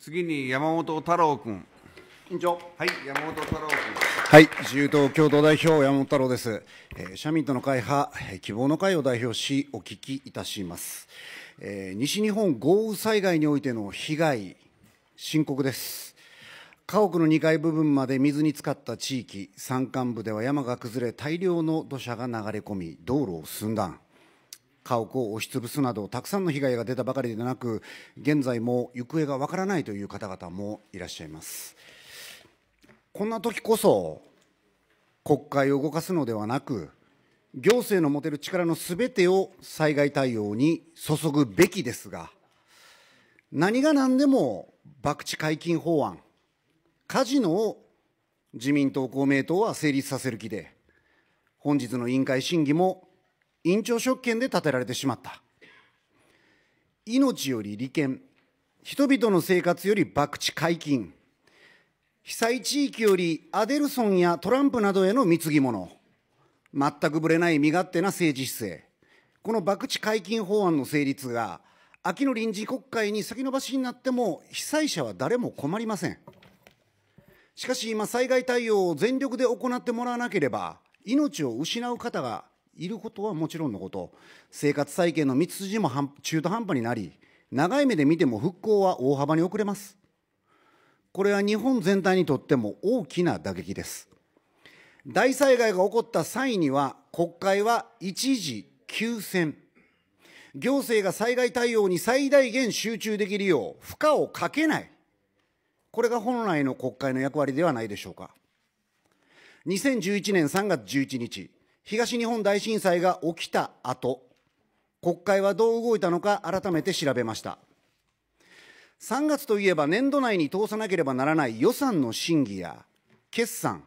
次に山本太郎君。委員長。はい、山本太郎君。はい、自由党共同代表、山本太郎です。えー、社民党の会派、希望の会を代表し、お聞きいたします。えー、西日本豪雨災害においての被害、深刻です。家屋の2階部分まで水に浸かった地域、山間部では山が崩れ、大量の土砂が流れ込み、道路を寸断。家屋を押しぶすなどたくさんの被害が出たばかりでなく現在も行方がわからないという方々もいらっしゃいますこんな時こそ国会を動かすのではなく行政の持てる力のすべてを災害対応に注ぐべきですが何が何でも博打解禁法案カジノを自民党公明党は成立させる気で本日の委員会審議も院長職権で建てられてしまった命より利権人々の生活より博打解禁被災地域よりアデルソンやトランプなどへの貢ぎ物全くぶれない身勝手な政治姿勢この博打解禁法案の成立が秋の臨時国会に先延ばしになっても被災者は誰も困りませんしかし今災害対応を全力で行ってもらわなければ命を失う方がいることはもちろんのこと生活再建の道筋も中途半端になり長い目で見ても復興は大幅に遅れますこれは日本全体にとっても大きな打撃です大災害が起こった際には国会は一時休戦行政が災害対応に最大限集中できるよう負荷をかけないこれが本来の国会の役割ではないでしょうか2011年3月11日東日本大震災が起きた後、国会はどう動いたのか改めて調べました。3月といえば年度内に通さなければならない予算の審議や決算、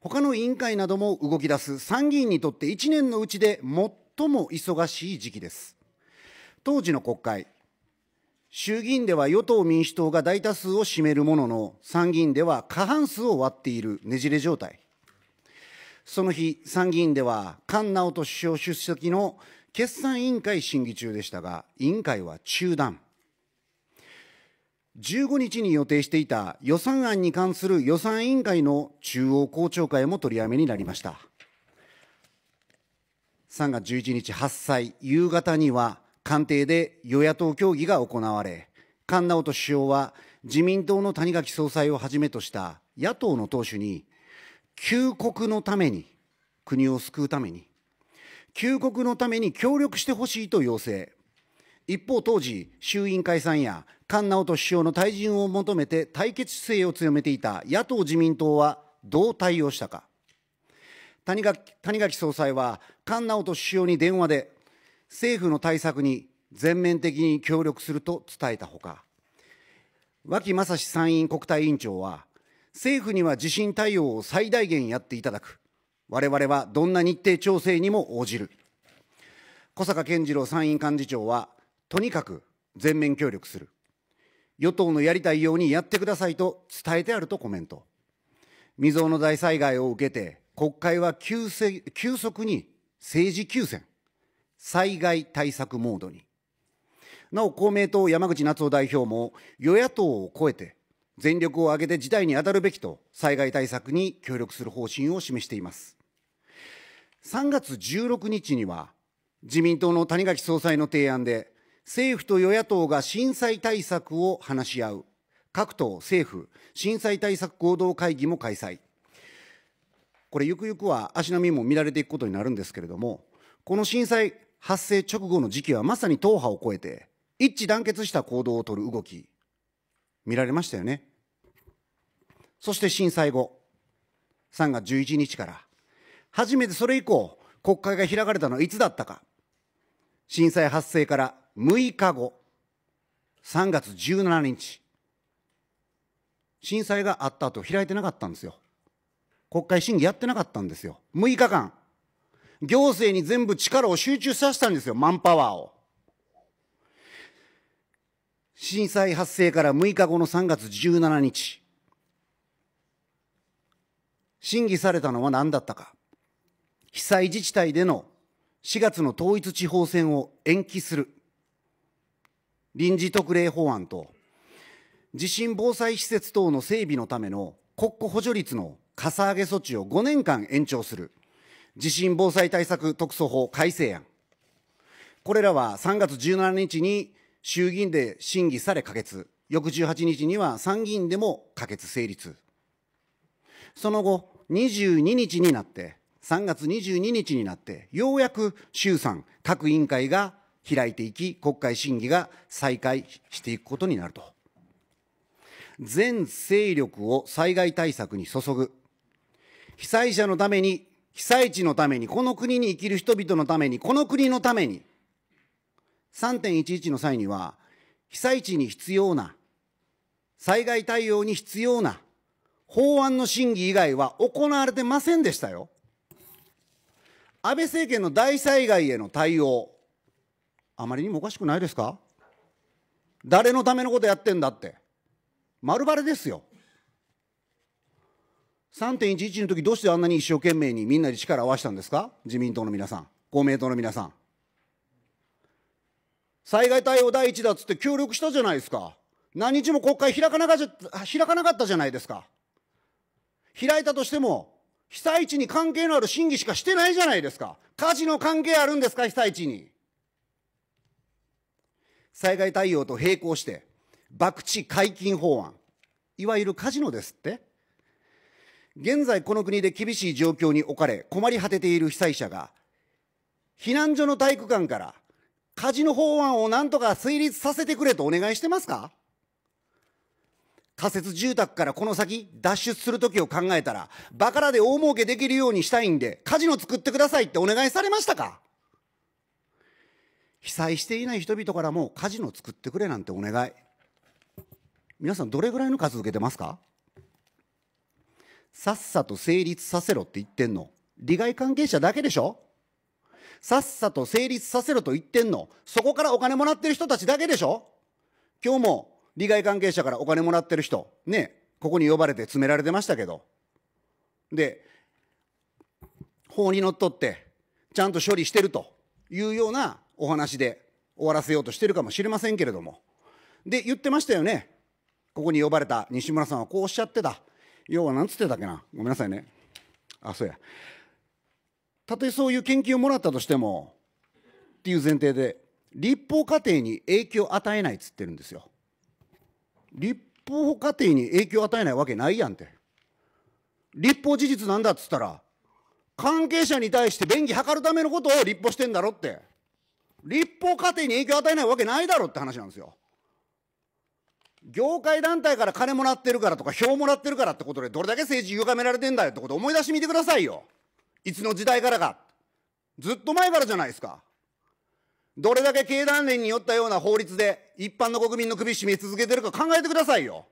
他の委員会なども動き出す参議院にとって1年のうちで最も忙しい時期です。当時の国会、衆議院では与党・民主党が大多数を占めるものの、参議院では過半数を割っているねじれ状態。その日、参議院では菅直人首相出席の決算委員会審議中でしたが、委員会は中断。15日に予定していた予算案に関する予算委員会の中央公聴会も取りやめになりました。3月11日発災、夕方には官邸で与野党協議が行われ、菅直人首相は自民党の谷垣総裁をはじめとした野党の党首に救国のために国を救うために救国のために協力してほしいと要請一方当時衆院解散や菅直人首相の退陣を求めて対決姿勢を強めていた野党・自民党はどう対応したか谷垣谷垣総裁は菅直人首相に電話で政府の対策に全面的に協力すると伝えたほか脇正志参院国対委員長は政府には地震対応を最大限やっていただく。我々はどんな日程調整にも応じる。小坂健次郎参院幹事長は、とにかく全面協力する。与党のやりたいようにやってくださいと伝えてあるとコメント。未曾有の大災害を受けて、国会は急急速に政治休戦、災害対策モードに。なお公明党山口夏夫代表も与野党を超えて全力を挙げて事態に当たるべきと災害対策に協力する方針を示しています。3月16日には自民党の谷垣総裁の提案で政府と与野党が震災対策を話し合う各党政府震災対策合同会議も開催これゆくゆくは足並みも乱れていくことになるんですけれどもこの震災発生直後の時期はまさに党派を超えて一致団結した行動を取る動き見られましたよね。そして震災後、3月11日から、初めてそれ以降、国会が開かれたのはいつだったか。震災発生から6日後、3月17日、震災があった後開いてなかったんですよ。国会審議やってなかったんですよ。6日間、行政に全部力を集中させたんですよ、マンパワーを。震災発生から6日後の3月17日、審議されたのは何だったか。被災自治体での4月の統一地方選を延期する臨時特例法案と地震防災施設等の整備のための国庫補助率のかさ上げ措置を5年間延長する地震防災対策特措法改正案これらは3月17日に衆議院で審議され可決、翌18日には参議院でも可決成立。その後、22日になって、3月22日になって、ようやく衆参各委員会が開いていき、国会審議が再開していくことになると。全勢力を災害対策に注ぐ。被災者のために、被災地のために、この国に生きる人々のために、この国のために、3.11の際には、被災地に必要な、災害対応に必要な法案の審議以外は行われてませんでしたよ。安倍政権の大災害への対応、あまりにもおかしくないですか誰のためのことやってんだって。丸バレですよ。3.11の時どうしてあんなに一生懸命にみんなで力を合わせたんですか自民党の皆さん、公明党の皆さん。災害対応第一だっつって協力したじゃないですか。何日も国会開かなか開かなかったじゃないですか。開いたとしても、被災地に関係のある審議しかしてないじゃないですか。火事の関係あるんですか、被災地に。災害対応と並行して、博打解禁法案、いわゆるカジノですって。現在この国で厳しい状況に置かれ困り果てている被災者が、避難所の体育館からカジノ法案をなんとか成立させてくれとお願いしてますか仮設住宅からこの先脱出する時を考えたら、バカラで大儲けできるようにしたいんで、カジノ作ってくださいってお願いされましたか被災していない人々からもカジノ作ってくれなんてお願い。皆さんどれぐらいの数受けてますかさっさと成立させろって言ってんの。利害関係者だけでしょさっさと成立させろと言ってんの。そこからお金もらってる人たちだけでしょ今日も利害関係者からお金もらってる人、ね、ここに呼ばれて詰められてましたけど。で、法にのっとって、ちゃんと処理してるというようなお話で終わらせようとしてるかもしれませんけれども。で、言ってましたよね。ここに呼ばれた西村さんはこうおっしゃってた。要は何つってたっけな。ごめんなさいね。あ、そうや。たとえそういう研究をもらったとしてもっていう前提で立法過程に影響を与えないっつってるんですよ立法過程に影響を与えないわけないやんって立法事実なんだっつったら関係者に対して便宜図るためのことを立法してんだろって立法過程に影響を与えないわけないだろって話なんですよ業界団体から金もらってるからとか票もらってるからってことでどれだけ政治歪められてんだよってこと思い出してみてくださいよいつの時代からか。ずっと前からじゃないですか。どれだけ経団連によったような法律で一般の国民の首絞め続けてるか考えてくださいよ。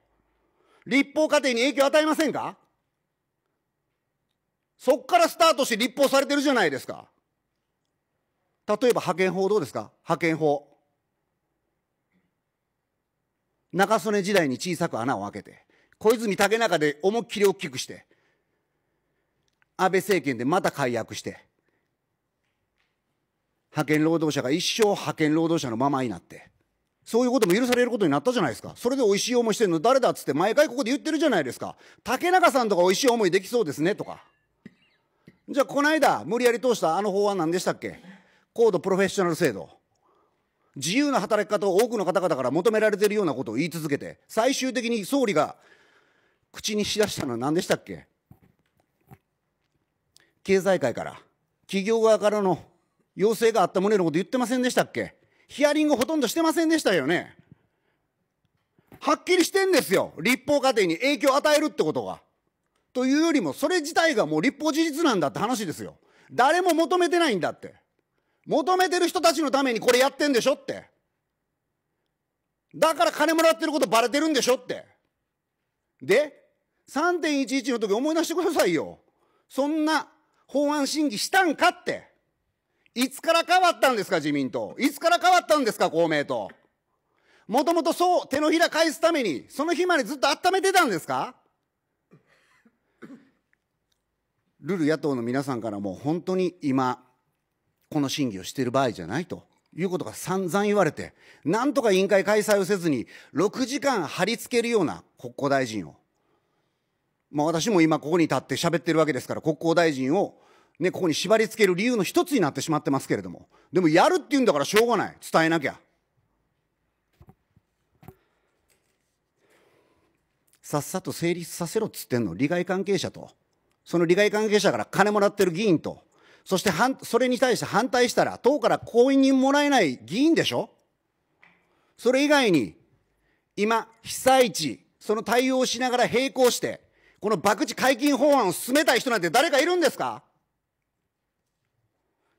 立法過程に影響を与えませんかそこからスタートして立法されてるじゃないですか。例えば派遣法どうですか派遣法。中曽根時代に小さく穴を開けて、小泉竹中で思いっきり大きくして、安倍政権でまた解約して、派遣労働者が一生派遣労働者のままになって、そういうことも許されることになったじゃないですか。それで美味しい思いしてるの誰だっつって毎回ここで言ってるじゃないですか。竹中さんとか美味しい思いできそうですねとか。じゃあこの間無理やり通したあの法案何でしたっけ高度プロフェッショナル制度。自由な働き方を多くの方々から求められているようなことを言い続けて、最終的に総理が口にしだしたのは何でしたっけ経済界から、企業側からの要請があった旨のこと言ってませんでしたっけヒアリングほとんどしてませんでしたよね。はっきりしてんですよ。立法過程に影響を与えるってことが。というよりも、それ自体がもう立法事実なんだって話ですよ。誰も求めてないんだって。求めてる人たちのためにこれやってんでしょって。だから金もらってることバレてるんでしょって。で、3.11の時思い出してくださいよ。そんな法案審議したんかって。いつから変わったんですか、自民党。いつから変わったんですか、公明党。もともとそう、手のひら返すために、その日までずっと温めてたんですかルル野党の皆さんからも本当に今、この審議をしている場合じゃないということが散々言われて、なんとか委員会開催をせずに、6時間貼り付けるような国交大臣を、まあ、私も今ここに立って喋ってるわけですから、国交大臣を、ね、ここに縛り付ける理由の一つになってしまってますけれども、でもやるって言うんだからしょうがない。伝えなきゃ。さっさと成立させろっつってんの。利害関係者と。その利害関係者から金もらってる議員と。そして反、それに対して反対したら、党から公認にもらえない議員でしょそれ以外に、今、被災地、その対応をしながら並行して、この博打解禁法案を進めたい人なんて誰かいるんですか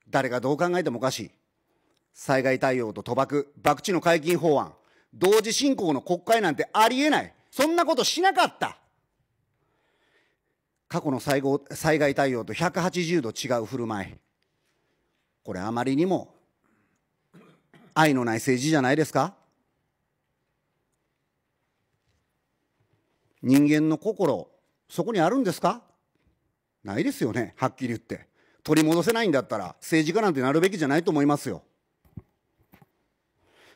誰がどう考えてもおかしい。災害対応と賭博、博打の解禁法案、同時進行の国会なんてありえない。そんなことしなかった。過去の災後災害対応と180度違う振る舞い。これあまりにも愛のない政治じゃないですか人間の心そこにあるんですかないですよね、はっきり言って。取り戻せないんだったら、政治家なんてなるべきじゃないと思いますよ。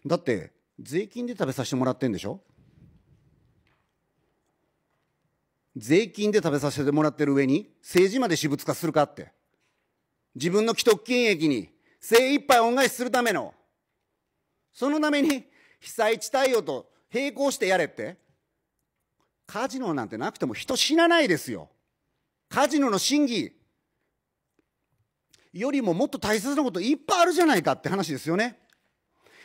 だって、税金で食べさせてもらってんでしょ税金で食べさせてもらってる上に、政治まで私物化するかって。自分の既得権益に精一杯恩返しするための、そのために被災地対応と並行してやれって。カジノなんてなくても人死なないですよ。カジノの真偽よりももっと大切なこといっぱいあるじゃないかって話ですよね。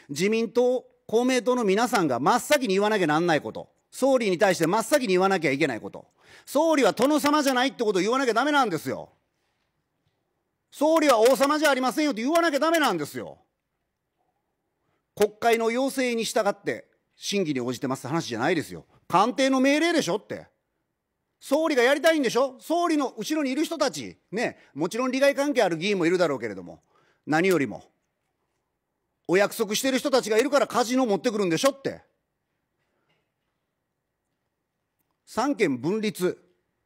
自民党、公明党の皆さんが真っ先に言わなきゃなんないこと。総理に対して真っ先に言わなきゃいけないこと。総理は殿様じゃないってことを言わなきゃダメなんですよ。総理は王様じゃありませんよって言わなきゃダメなんですよ。国会の要請に従って審議に応じてますって話じゃないですよ。官邸の命令でしょって。総理がやりたいんでしょ総理の後ろにいる人たち、ね、もちろん利害関係ある議員もいるだろうけれども、何よりも、お約束してる人たちがいるからカジノ持ってくるんでしょって。三権分立。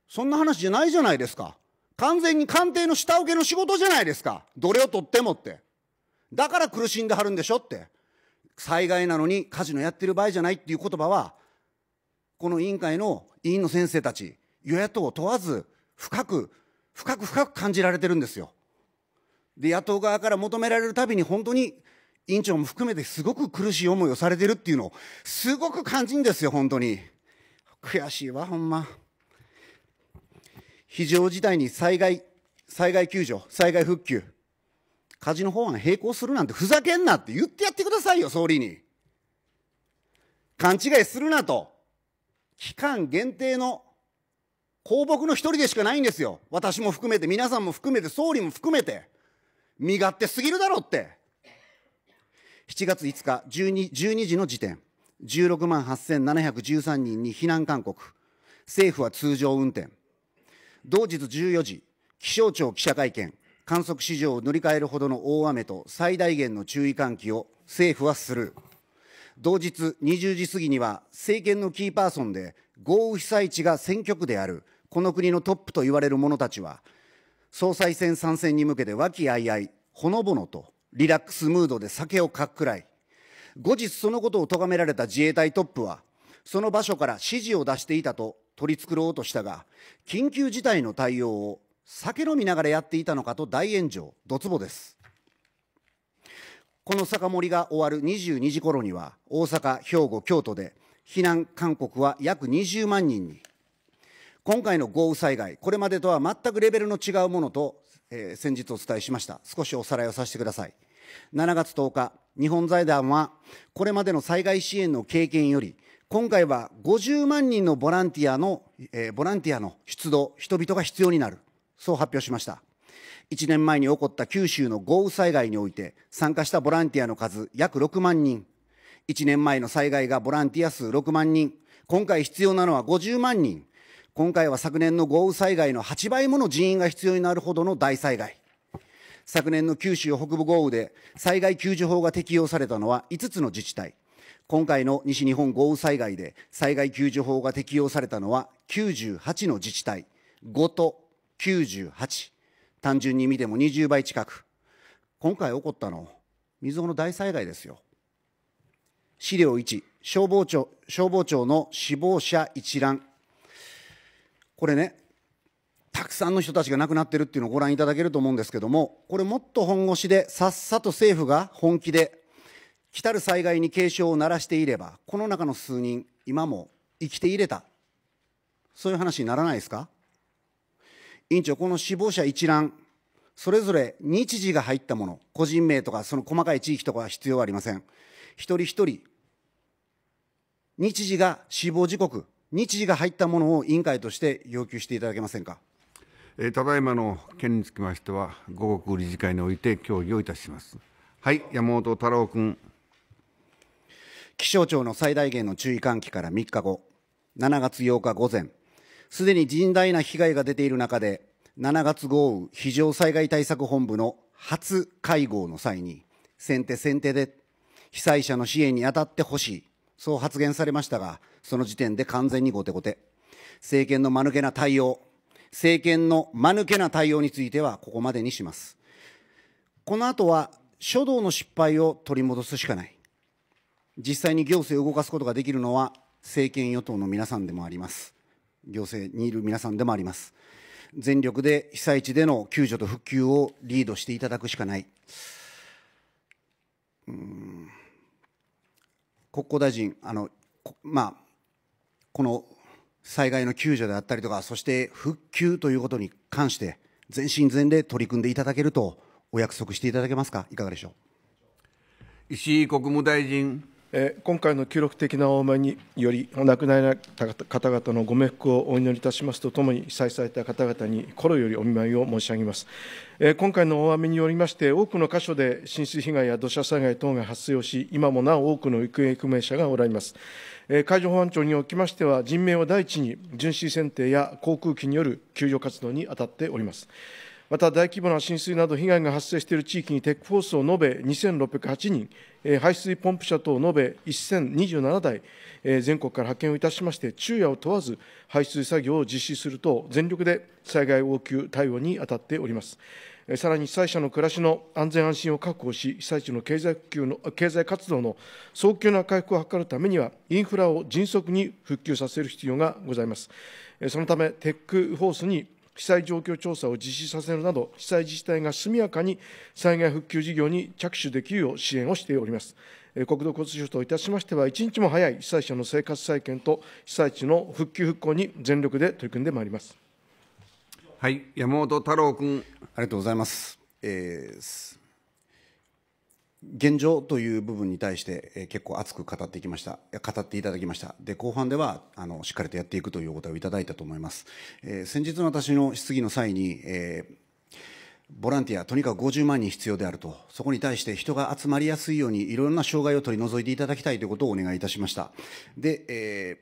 そんな話じゃないじゃないですか。完全に官邸の下請けの仕事じゃないですか。どれを取ってもって。だから苦しんではるんでしょって。災害なのにカジノやってる場合じゃないっていう言葉は、この委員会の委員の先生たち、与野党問わず、深く、深く深く感じられてるんですよ。で、野党側から求められるたびに、本当に委員長も含めて、すごく苦しい思いをされてるっていうのを、すごく感じるんですよ、本当に。悔しいわ、ほんま。非常事態に災害、災害救助、災害復旧、火事の法案並行するなんてふざけんなって言ってやってくださいよ、総理に。勘違いするなと。期間限定の公僕の一人でしかないんですよ。私も含めて、皆さんも含めて、総理も含めて。身勝手すぎるだろって。7月5日12、12時の時点、16万8713人に避難勧告。政府は通常運転。同日14時、気象庁記者会見。観測史上を塗り替えるほどの大雨と最大限の注意喚起を政府はする。同日20時過ぎには政権のキーパーソンで豪雨被災地が選挙区であるこの国のトップと言われる者たちは総裁選参戦に向けて和気あいあいほのぼのとリラックスムードで酒をかっくらい後日そのことを咎められた自衛隊トップはその場所から指示を出していたと取り繕おうとしたが緊急事態の対応を酒飲みながらやっていたのかと大炎上どつぼですこの酒盛りが終わる22時頃には、大阪、兵庫、京都で、避難勧告は約20万人に、今回の豪雨災害、これまでとは全くレベルの違うものと、えー、先日お伝えしました。少しおさらいをさせてください。7月10日、日本財団は、これまでの災害支援の経験より、今回は50万人のボランティアの、えー、ボランティアの出動、人々が必要になる。そう発表しました。1年前に起こった九州の豪雨災害において参加したボランティアの数約6万人1年前の災害がボランティア数6万人今回必要なのは50万人今回は昨年の豪雨災害の8倍もの人員が必要になるほどの大災害昨年の九州北部豪雨で災害救助法が適用されたのは5つの自治体今回の西日本豪雨災害で災害救助法が適用されたのは98の自治体、5と98。単純に見ても20倍近く今回起こったの未曾有の大災害ですよ資料1消防庁消防庁の死亡者一覧これねたくさんの人たちが亡くなってるっていうのをご覧いただけると思うんですけどもこれもっと本腰でさっさと政府が本気で来たる災害に警鐘を鳴らしていればこの中の数人今も生きていれたそういう話にならないですか委員長、この死亡者一覧、それぞれ日時が入ったもの、個人名とか、その細かい地域とかは必要ありません。一人一人、日時が死亡時刻、日時が入ったものを委員会として要求していただけませんか。えただいまの件につきましては、午後理事会において協議をいたします。はい、山本太郎君。気象庁の最大限の注意喚起から3日後、7月8日午前。すでに甚大な被害が出ている中で、7月豪雨非常災害対策本部の初会合の際に、先手先手で被災者の支援に当たってほしい、そう発言されましたが、その時点で完全に後手後手。政権の間抜けな対応、政権の間抜けな対応についてはここまでにします。この後は書道の失敗を取り戻すしかない。実際に行政を動かすことができるのは政権与党の皆さんでもあります。行政にいる皆さんでもあります。全力で被災地での救助と復旧をリードしていただくしかない。国交大臣、あのまあ、この災害の救助であったりとか、そして復旧ということに関して、全身全霊取り組んでいただけるとお約束していただけますか、いかがでしょう石井国務大臣。今回の記録的な大雨により、お亡くなりになった方々のご冥福をお祈りいたしますとともに、被災された方々に心よりお見舞いを申し上げます。今回の大雨によりまして、多くの箇所で浸水被害や土砂災害等が発生し、今もなお多くの行方不明者がおられます。海上保安庁におきましては、人命を第一に、巡視船艇や航空機による救助活動に当たっております。また大規模な浸水など被害が発生している地域にテックフォースを延べ2608人、排水ポンプ車等延べ1027台、全国から派遣をいたしまして、昼夜を問わず排水作業を実施すると、全力で災害応急対応に当たっております。さらに被災者の暮らしの安全安心を確保し、被災地の経済復の経済活動の早急な回復を図るためには、インフラを迅速に復旧させる必要がございます。そのため、テックフォースに被災状況調査を実施させるなど、被災自治体が速やかに災害復旧事業に着手できるよう支援をしております。国土交通省といたしましては、一日も早い被災者の生活再建と被災地の復旧・復興に全力で取り組んでまいります。はい、山本太郎君。ありがとうございます。えー現状という部分に対して、え結構熱く語ってきました語っていただきましたで後半ではあのしっかりとやっていくというお答えをいただいたと思います、えー、先日の私の質疑の際に、えー、ボランティアとにかく50万人必要であるとそこに対して人が集まりやすいようにいろんな障害を取り除いていただきたいということをお願いいたしましたで、え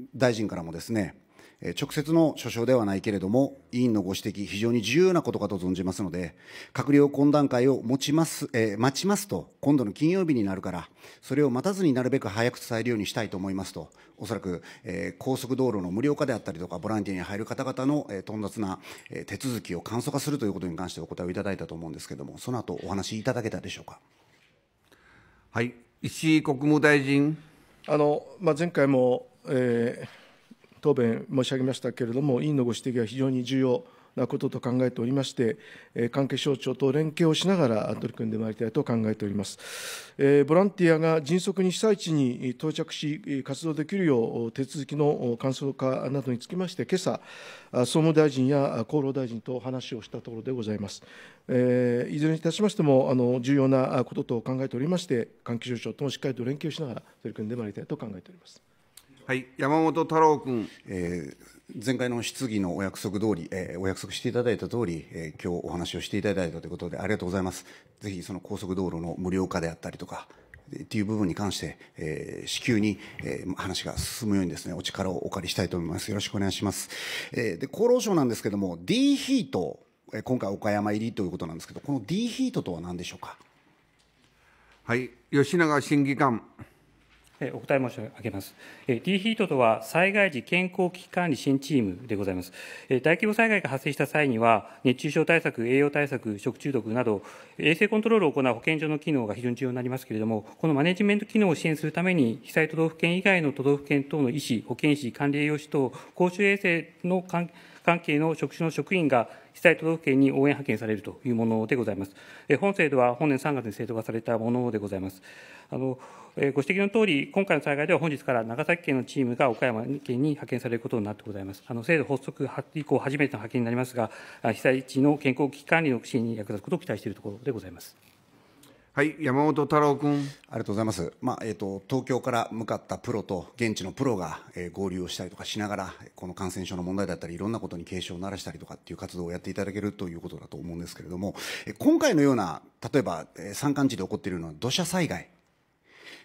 ー、大臣からもですね直接の所掌ではないけれども、委員のご指摘、非常に重要なことかと存じますので、閣僚懇談会を持ちます、えー、待ちますと、今度の金曜日になるから、それを待たずになるべく早く伝えるようにしたいと思いますと、おそらく、えー、高速道路の無料化であったりとか、ボランティアに入る方々の、えー、煩つな、えー、手続きを簡素化するということに関してお答えをいただいたと思うんですけれども、その後お話しいただけたでしょうか。はい、石井国務大臣あの、まあ、前回も、えー答弁申し上げましたけれども、委員のご指摘は非常に重要なことと考えておりまして、関係省庁と連携をしながら取り組んでまいりたいと考えております。ボランティアが迅速に被災地に到着し、活動できるよう手続きの簡素化などにつきまして、今朝、総務大臣や厚労大臣と話をしたところでございます。いずれにいたしましても、あの重要なことと考えておりまして、関係省庁ともしっかりと連携をしながら取り組んでまいりたいと考えております。はい、山本太郎君。えー、前回の質疑のお約束通り、えー、お約束していただいた通り、えー、今日お話をしていただいたということでありがとうございます。ぜひその高速道路の無料化であったりとか、っていう部分に関して、えー、至急に、えー、話が進むようにですね、お力をお借りしたいと思います。よろしくお願いします。えー、で、厚労省なんですけども、D ヒート、えー、今回岡山入りということなんですけど、この D ヒートとは何でしょうか。はい、吉永審議官。お答え申し上げます。D ヒートとは災害時健康危機管理支援チームでございます。大規模災害が発生した際には、熱中症対策、栄養対策、食中毒など、衛生コントロールを行う保健所の機能が非常に重要になりますけれども、このマネジメント機能を支援するために、被災都道府県以外の都道府県等の医師、保健師、管理栄養士等、公衆衛生の関係の職種の職員が被災都道府県に応援派遣されるというものでございます。本制度は本年3月に制度化されたものでございます。あのご指摘のとおり、今回の災害では本日から長崎県のチームが岡山県に派遣されることになってございます。あの制度発足以降、初めての派遣になりますが、被災地の健康危機管理の支援に役立つことを期待しているところでございます。はい、山本太郎君。ありがとうございます。まあ、えっ、ー、と、東京から向かったプロと、現地のプロが、えー、合流をしたりとかしながら、この感染症の問題だったり、いろんなことに警鐘を鳴らしたりとかっていう活動をやっていただけるということだと思うんですけれども、え今回のような、例えば、えー、山間地で起こっているのは土砂災害。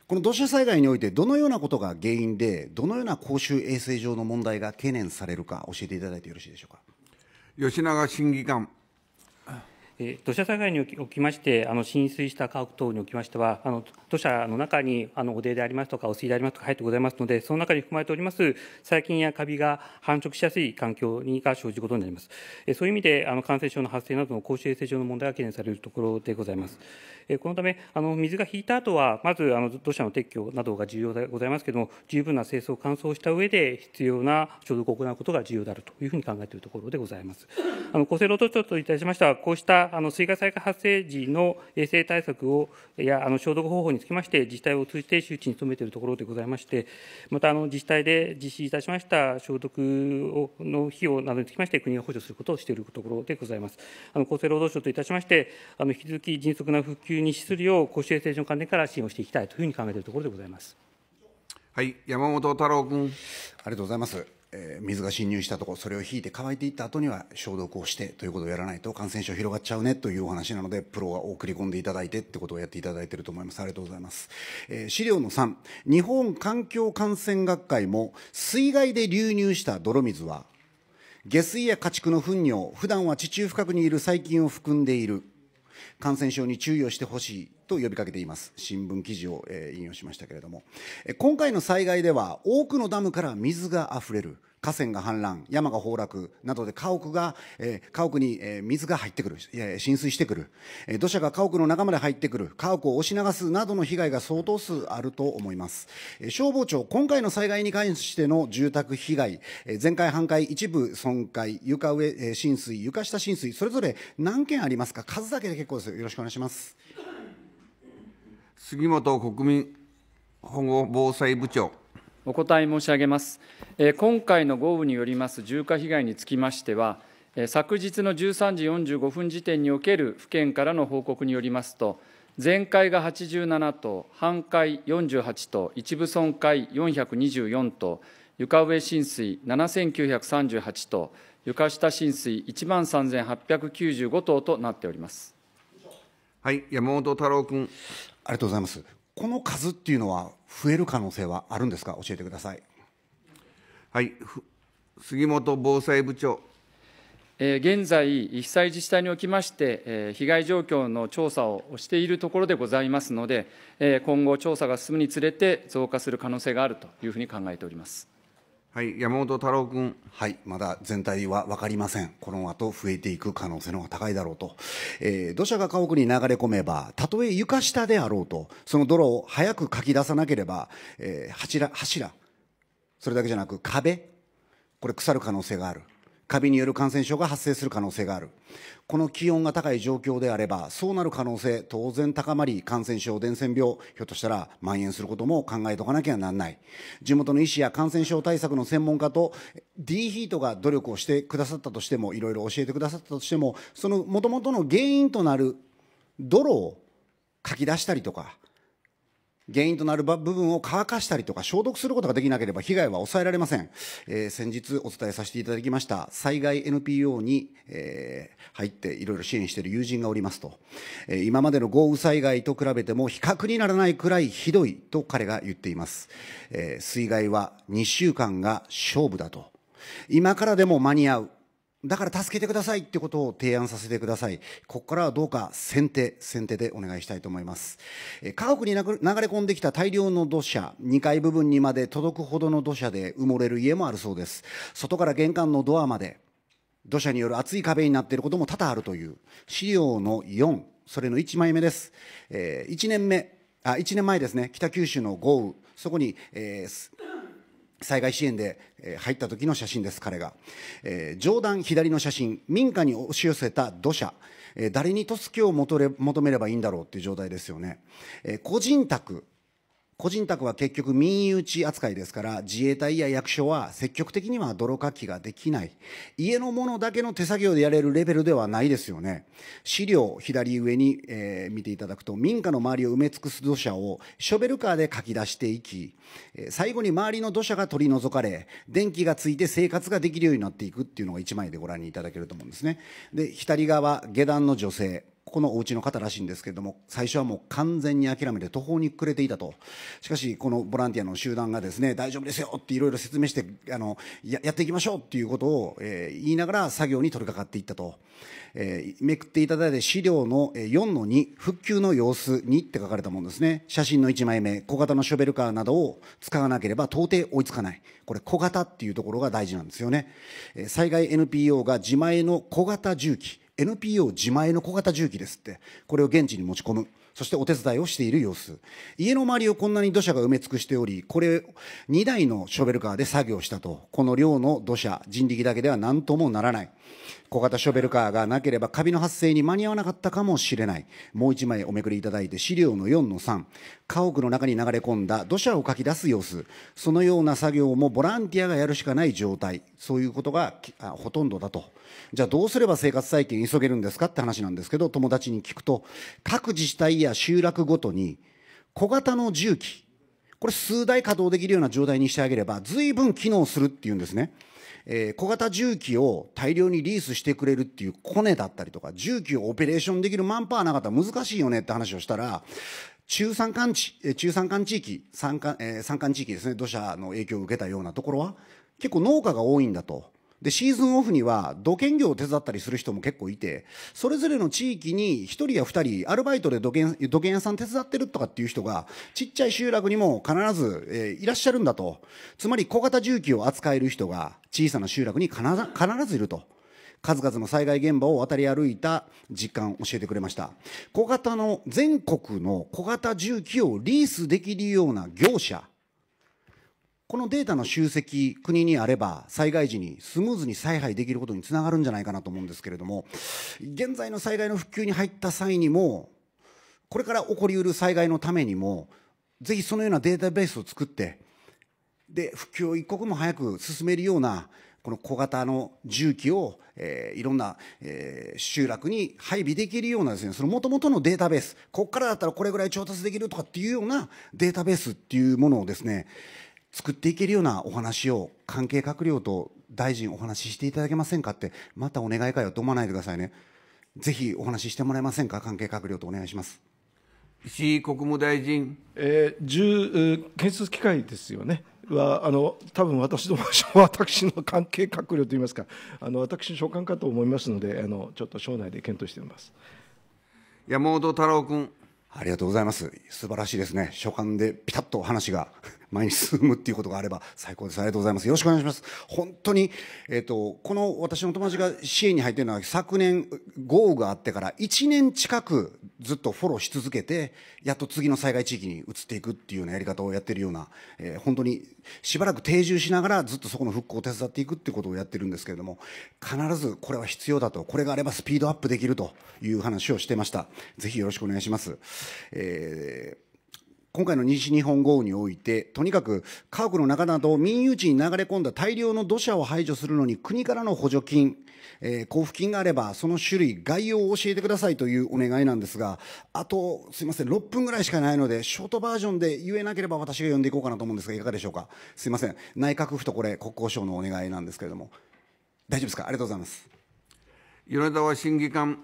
この土砂災害において、どのようなことが原因で、どのような公衆衛生上の問題が懸念されるか、教えていただいてよろしいでしょうか。吉永審議官。土砂災害におきまして、あの浸水した家屋等におきましては、あの土砂の中にあの汚泥でありますとか、汚水でありますとか入ってございますので、その中に含まれております細菌やカビが繁殖しやすい環境にが生じることになります。えそういう意味であの感染症の発生などの公衆衛生上の問題が懸念されるところでございます。えこのためあの水が引いた後は、まずあの土砂の撤去などが重要でございますけれども、十分な清掃乾燥した上で必要な消毒を行うことが重要であるというふうに考えているところでございます。あの厚生労働省といたしましては、こうしたあの水害災害発生時の衛生対策をやあの消毒方法につきまして、自治体を通じて周知に努めているところでございまして、またあの自治体で実施いたしました消毒をの費用などにつきまして、国が補助することをしているところでございます。あの厚生労働省といたしまして、あの引き続き迅速な復旧に資するよう、公衆衛生上の観点から支援をしていきたいというふうに考えているところでございます。はい、山本太郎君。ありがとうございます。えー、水が侵入したとこそれを引いて乾いていった後には消毒をしてということをやらないと感染症広がっちゃうねというお話なのでプロが送り込んでいただいてってことをやっていただいていると思いますありがとうございます、えー、資料の3日本環境感染学会も水害で流入した泥水は下水や家畜の糞尿普段は地中深くにいる細菌を含んでいる感染症に注意をしてほしいと呼びかけています新聞記事を、えー、引用しましたけれども、え今回の災害では多くのダムから水があふれる河川が氾濫、山が崩落などで家屋が、えー、家屋に、え水が入ってくる、浸水してくる、えー、土砂が家屋の中まで入ってくる、家屋を押し流すなどの被害が相当数あると思います。えー、消防庁、今回の災害に関しての住宅被害、えー、全壊、半壊、一部損壊、床上、え浸水、床下浸水、それぞれ何件ありますか、数だけで結構ですよ。よろしくお願いします。杉本国民保護防災部長。お答え申し上げます。今回の豪雨によります重火被害につきましては、昨日の13時45分時点における府県からの報告によりますと、全壊が87棟、半壊48棟、一部損壊424棟、床上浸水7938棟、床下浸水1万3895棟となっております。はい、山本太郎君。ありがとうございます。この数っていうのは増える可能性はあるんですか、教えてください。はい、杉本防災部長。え現在、被災自治体におきまして、え被害状況の調査をしているところでございますので、え今後、調査が進むにつれて、増加する可能性があるというふうに考えております。はい山本太郎君はいまだ全体は分かりませんこの後増えていく可能性の方が高いだろうと、えー、土砂が家屋に流れ込めばたとえ床下であろうとその泥を早くかき出さなければ、えー、柱柱それだけじゃなく壁これ腐る可能性があるカビによる感染症が発生する可能性がある。この気温が高い状況であれば、そうなる可能性、当然高まり、感染症、伝染病、ひょっとしたら蔓延することも考えとかなきゃなんない。地元の医師や感染症対策の専門家と、D ヒートが努力をしてくださったとしても、いろいろ教えてくださったとしても、そのもともとの原因となる泥をかき出したりとか、原因となる部分を乾かしたりとか消毒することができなければ被害は抑えられません。えー、先日お伝えさせていただきました災害 NPO に、えー、入っていろいろ支援している友人がおりますと、えー、今までの豪雨災害と比べても比較にならないくらいひどいと彼が言っています。え水害は2週間が勝負だと。今からでも間に合う。だから助けてくださいってことを提案させてください。ここからはどうか先手、先手でお願いしたいと思います。家屋に流れ込んできた大量の土砂、2階部分にまで届くほどの土砂で埋もれる家もあるそうです。外から玄関のドアまで土砂による厚い壁になっていることも多々あるという。資料の4、それの1枚目です。1年目、あ、1年前ですね、北九州の豪雨、そこに、えー、災害支援で入った時の写真です、彼が。えー、上段左の写真、民家に押し寄せた土砂。えー、誰に助けを求めればいいんだろうっていう状態ですよね。えー、個人宅、個人宅は結局民有地扱いですから、自衛隊や役所は積極的には泥かきができない。家のものだけの手作業でやれるレベルではないですよね。資料左上に、えー、見ていただくと、民家の周りを埋め尽くす土砂をショベルカーでかき出していき、最後に周りの土砂が取り除かれ、電気がついて生活ができるようになっていくっていうのが1枚でご覧いただけると思うんですね。で、左側、下段の女性。このお家の方らしいんですけれども最初はもう完全に諦めて途方に暮れていたとしかしこのボランティアの集団がですね大丈夫ですよっていろいろ説明してあのやっていきましょうっていうことを、えー、言いながら作業に取り掛かっていったと、えー、めくっていただいて資料の4の2復旧の様子2って書かれたものですね写真の1枚目小型のショベルカーなどを使わなければ到底追いつかないこれ小型っていうところが大事なんですよね、えー、災害 NPO が自前の小型重機 NPO 自前の小型重機ですって、これを現地に持ち込む。そしてお手伝いをしている様子。家の周りをこんなに土砂が埋め尽くしており、これ2台のショベルカーで作業したと。この量の土砂、人力だけでは何ともならない。小型ショベルカーがなければカビの発生に間に合わなかったかもしれない。もう1枚おめくりいただいて資料の4の3。家屋の中に流れ込んだ土砂をかき出す様子。そのような作業もボランティアがやるしかない状態。そういうことがほとんどだと。じゃあどうすれば生活再建急げるんですかって話なんですけど、友達に聞くと、各自治体や集落ごとに小型の重機、これ数台稼働できるような状態にしてあげれば、随分機能するっていうんですね。えー、小型重機を大量にリースしてくれるっていうコネだったりとか、重機をオペレーションできるマンパワーなかったら難しいよねって話をしたら、中山間地、え中山間地域、山間、えー、山間地域ですね、土砂の影響を受けたようなところは、結構農家が多いんだと。で、シーズンオフには土建業を手伝ったりする人も結構いて、それぞれの地域に1人や2人、アルバイトで土建土建屋さん手伝ってるとかっていう人が、ちっちゃい集落にも必ず、えー、いらっしゃるんだと。つまり小型重機を扱える人が小さな集落に必ずいると。数々の災害現場を渡り歩いた実感を教えてくれました。小型の、全国の小型重機をリースできるような業者、このデータの集積、国にあれば、災害時にスムーズに采配できることにつながるんじゃないかなと思うんですけれども、現在の災害の復旧に入った際にも、これから起こりうる災害のためにも、ぜひそのようなデータベースを作って、で、復旧を一刻も早く進めるような、この小型の重機を、えー、いろんな、えー、集落に配備できるようなですね、その元々のデータベース、ここからだったらこれぐらい調達できるとかっていうようなデータベースっていうものをですね、作っていけるようなお話を関係閣僚と大臣お話ししていただけませんかって、またお願いかよと思わないでくださいね。ぜひお話ししてもらえませんか、関係閣僚とお願いします。石井国務大臣。えー、1建設機械ですよね。はあの多分私ども私の関係閣僚といいますかあの私の所管かと思いますのであのちょっと省内で検討しています山本太郎君ありがとうございます素晴らしいですね所管でピタッと話が前に進むっていうことがあれば最高です。ありがとうございます。よろしくお願いします。本当に、えっ、ー、と、この私の友達が支援に入っているのは昨年豪雨があってから1年近くずっとフォローし続けて、やっと次の災害地域に移っていくっていうようなやり方をやってるような、えー、本当にしばらく定住しながらずっとそこの復興を手伝っていくっていうことをやってるんですけれども、必ずこれは必要だと、これがあればスピードアップできるという話をしてました。ぜひよろしくお願いします。えー今回の西日本豪雨において、とにかく家屋の中など民有地に流れ込んだ大量の土砂を排除するのに国からの補助金、えー、交付金があれば、その種類、概要を教えてくださいというお願いなんですが、あと、すいません、6分ぐらいしかないので、ショートバージョンで言えなければ私が呼んでいこうかなと思うんですが、いかがでしょうか。すいません、内閣府とこれ、国交省のお願いなんですけれども、大丈夫ですか、ありがとうございます。米沢審議官、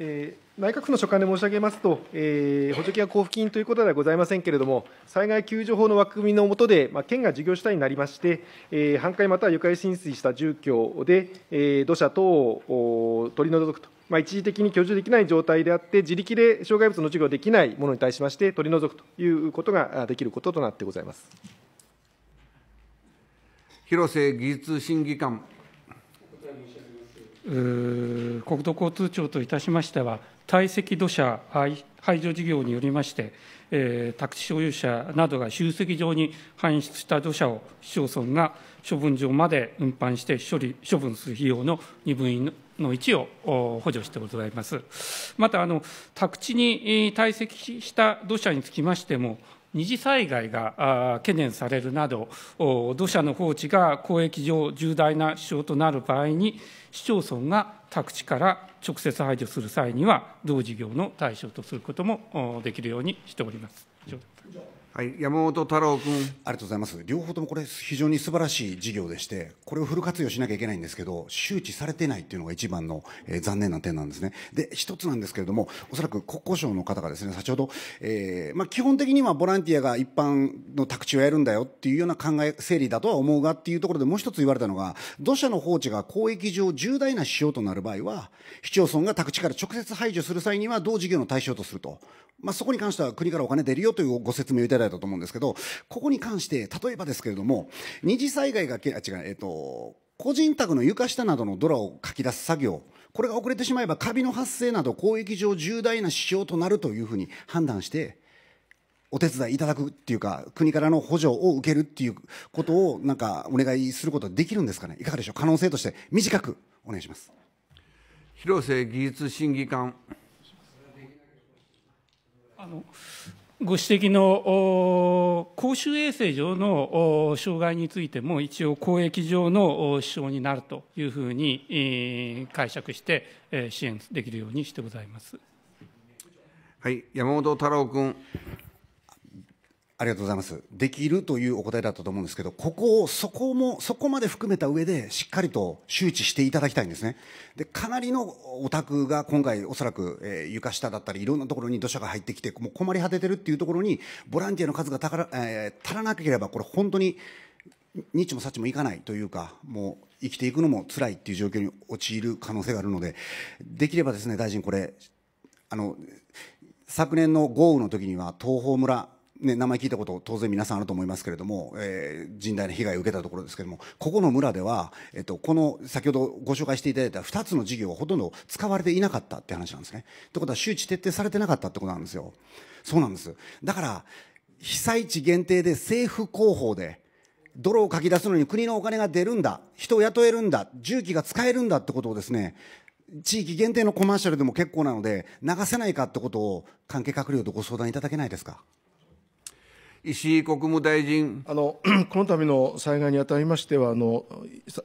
えー内閣府の所管で申し上げますと、えー、補助金や交付金ということではございませんけれども、災害救助法の枠組みの下で、まあ、県が事業主体になりまして、えー、半壊または床上浸水した住居で、えー、土砂等を取り除くと、まあ、一時的に居住できない状態であって、自力で障害物の授業ができないものに対しまして、取り除くということができることとなってございます広瀬技術審議官。国土交通省といたしましては、堆積土砂排除事業によりまして、えー、宅地所有者などが集積場に搬出した土砂を市町村が処分場まで運搬して処理処分する費用の2分の1を補助してございます。またあの宅地に堆積した土砂につきましても、二次災害が懸念されるなど、土砂の放置が公益上重大な支障となる場合に、市町村が宅地から直接排除する際には、同事業の対象とすることもできるようにしております。はい、山本太郎君。ありがとうございます。両方ともこれ非常に素晴らしい事業でして、これをフル活用しなきゃいけないんですけど、周知されてないっていうのが一番の、えー、残念な点なんですね。で、一つなんですけれども、おそらく国交省の方がですね、先ほど、えー、まあ基本的にはボランティアが一般の宅地をやるんだよっていうような考え、整理だとは思うがっていうところでもう一つ言われたのが、土砂の放置が公益上重大な支障となる場合は、市町村が宅地から直接排除する際には同事業の対象とすると。まあ、そこに関しては国からお金出るよというご説明をいただいたと思うんですけど、ここに関して、例えばですけれども、二次災害がけ、あ、違う、えっ、ー、と、個人宅の床下などのドラをかき出す作業、これが遅れてしまえばカビの発生など広域上重大な支障となるというふうに判断して、お手伝いいただくっていうか、国からの補助を受けるっていうことを、なんか、お願いすることできるんですかね、いかがでしょう、可能性として短くお願いします広瀬技術審議官。あのご指摘の公衆衛生上の障害についても一応公益上の支障になるというふうに解釈して支援できるようにしてございます。はい、山本太郎君。ありがとうございます。できるというお答えだったと思うんですけど、ここを、そこも、そこまで含めた上で、しっかりと周知していただきたいんですね。で、かなりのお宅が今回、おそらく、えー、床下だったり、いろんなところに土砂が入ってきて、もう困り果ててるっていうところに、ボランティアの数がたから、えー、足らなければ、これ本当に、ニッチもサッチもいかないというか、もう生きていくのも辛いっていう状況に陥る可能性があるので、できればですね、大臣これ、あの、昨年の豪雨の時には東峰村ね、名前聞いたこと当然皆さんあると思いますけれども、えー、甚大な被害を受けたところですけれどもここの村では、えっと、この先ほどご紹介していただいた2つの事業はほとんど使われていなかったって話なんですね。ってことは周知徹底されてなかったってことなんですよ。そうなんですだから被災地限定で政府広報で泥をかき出すのに国のお金が出るんだ人を雇えるんだ重機が使えるんだってことをですね地域限定のコマーシャルでも結構なので流せないかってことを関係閣僚とご相談いただけないですか石井国務大臣。あの この度の災害にあたりましては、あの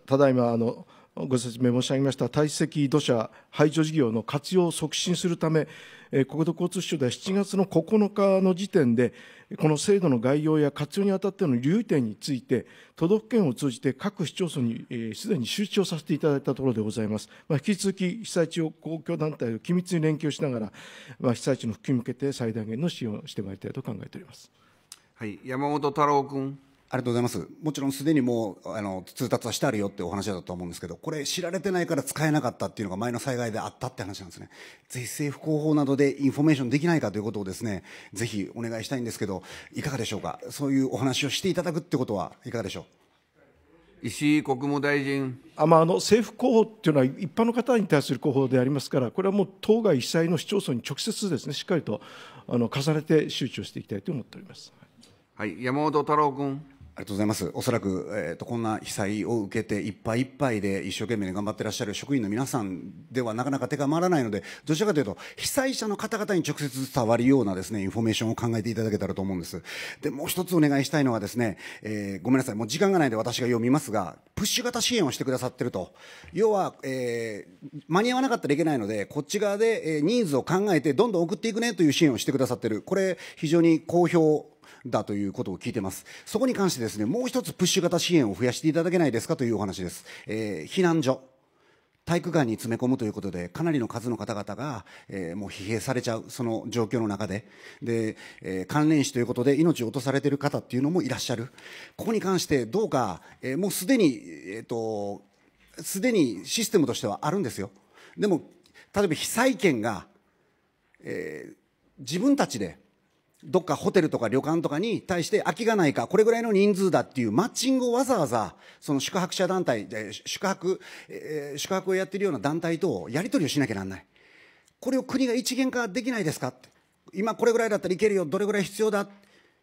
ただいまあのご説明申し上げました堆積土砂排除事業の活用を促進するため、国土交通省では7月の9日の時点で、この制度の概要や活用にあたっての留意点について、都道府県を通じて各市町村にすで、えー、に周知をさせていただいたところでございます。まあ、引き続き、被災地を公共団体を緊密に連携しながら、まあ、被災地の復旧に向けて最大限の支援をしてまいりたいと考えております。はい、山本太郎君。ありがとうございます。もちろんすでにもう、あの、通達はしてあるよってお話だと思うんですけど、これ知られてないから使えなかったっていうのが前の災害であったって話なんですね。ぜひ政府広報などでインフォメーションできないかということをですね、ぜひお願いしたいんですけど、いかがでしょうかそういうお話をしていただくってことはいかがでしょう石井国務大臣。あまあ、あの政府広報っていうのは、一般の方に対する広報でありますから、これはもう当該被災の市町村に直接ですね、しっかりとあの重ねて周知をしていきたいと思っております。はい、山本太郎君。ありがとうございます。おそらく、えーと、こんな被災を受けていっぱいいっぱいで一生懸命に頑張ってらっしゃる職員の皆さんではなかなか手が回らないので、どちらかというと被災者の方々に直接伝わるようなですね、インフォメーションを考えていただけたらと思うんです。で、もう一つお願いしたいのはですね、えー、ごめんなさい、もう時間がないで私が読みますが、プッシュ型支援をしてくださってると。要は、えー、間に合わなかったらいけないので、こっち側で、えー、ニーズを考えてどんどん送っていくねという支援をしてくださってる。これ、非常に好評だということを聞いてます。そこに関してですね、もう一つプッシュ型支援を増やしていただけないですかというお話です。えー、避難所。体育館に詰め込むということで、かなりの数の方々が、えー、もう疲弊されちゃう、その状況の中で。で、えー、関連死ということで命を落とされている方っていうのもいらっしゃる。ここに関して、どうか、えー、もうすでに、えっ、と、すでにシステムとしてはあるんですよ。でも、例えば被災権が、え自分たちで、どっかホテルとか旅館とかに対して空きがないか、これぐらいの人数だっていうマッチングをわざわざ、その宿泊者団体、宿泊、え宿泊をやってるような団体とやり取りをしなきゃなんない。これを国が一元化できないですか今これぐらいだったらいけるよ、どれぐらい必要だ。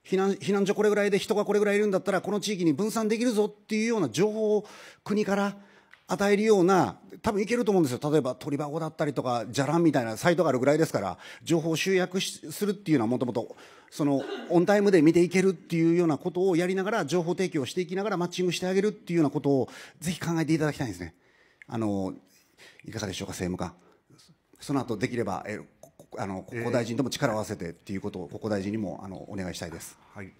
避難避難所これぐらいで人がこれぐらいいるんだったら、この地域に分散できるぞっていうような情報を国から与えるような多分いけると思うんですよ例えば鳥箱だったりとかじゃらんみたいなサイトがあるぐらいですから情報を集約するっていうのはもともとそのオンタイムで見ていけるっていうようなことをやりながら情報提供していきながらマッチングしてあげるっていうようなことをぜひ考えていただきたいんですねあのいかがでしょうか政務官その後できればえあの国交大臣とも力を合わせてっていうことを国交大臣にもあのお願いしたいです、はい